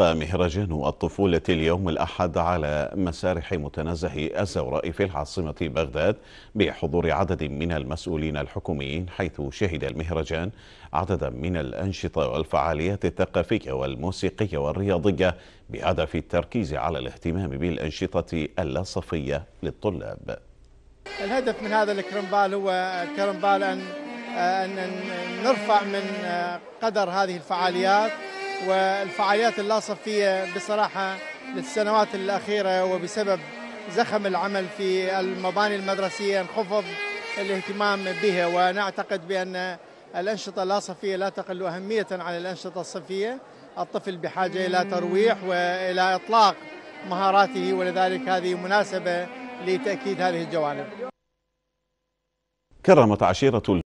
مهرجان الطفولة اليوم الأحد على مسارح متنزه الزوراء في العاصمة بغداد بحضور عدد من المسؤولين الحكوميين حيث شهد المهرجان عددا من الأنشطة والفعاليات الثقافية والموسيقية والرياضية بهدف التركيز على الاهتمام بالأنشطة اللاصفية للطلاب الهدف من هذا الكرنبال هو كرنبال أن, أن نرفع من قدر هذه الفعاليات والفعاليات اللاصف فيه بصراحة للسنوات الأخيرة وبسبب زخم العمل في المباني المدرسية انخفض الاهتمام بها ونعتقد بأن الأنشطة اللاصفية لا تقل أهمية عن الأنشطة الصفية الطفل بحاجة إلى ترويح وإلى إطلاق مهاراته ولذلك هذه مناسبة لتأكيد هذه الجوانب كرمت عشيرة